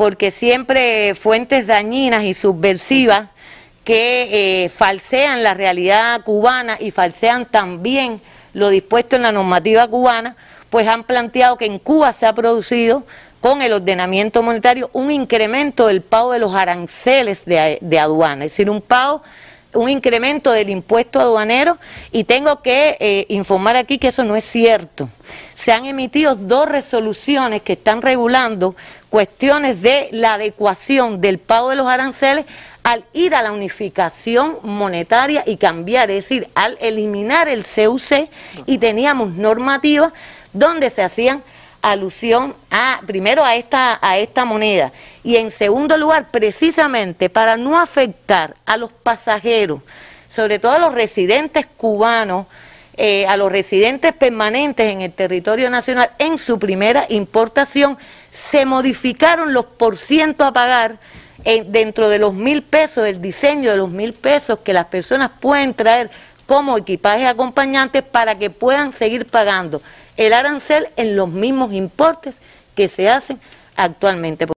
porque siempre fuentes dañinas y subversivas que eh, falsean la realidad cubana y falsean también lo dispuesto en la normativa cubana, pues han planteado que en Cuba se ha producido con el ordenamiento monetario un incremento del pago de los aranceles de, de aduana, es decir, un pago un incremento del impuesto aduanero y tengo que eh, informar aquí que eso no es cierto. Se han emitido dos resoluciones que están regulando cuestiones de la adecuación del pago de los aranceles al ir a la unificación monetaria y cambiar, es decir, al eliminar el CUC y teníamos normativas donde se hacían alusión a, primero a esta, a esta moneda y en segundo lugar, precisamente para no afectar a los pasajeros, sobre todo a los residentes cubanos, eh, a los residentes permanentes en el territorio nacional en su primera importación, se modificaron los ciento a pagar eh, dentro de los mil pesos, del diseño de los mil pesos que las personas pueden traer como equipaje acompañantes para que puedan seguir pagando el arancel en los mismos importes que se hacen actualmente.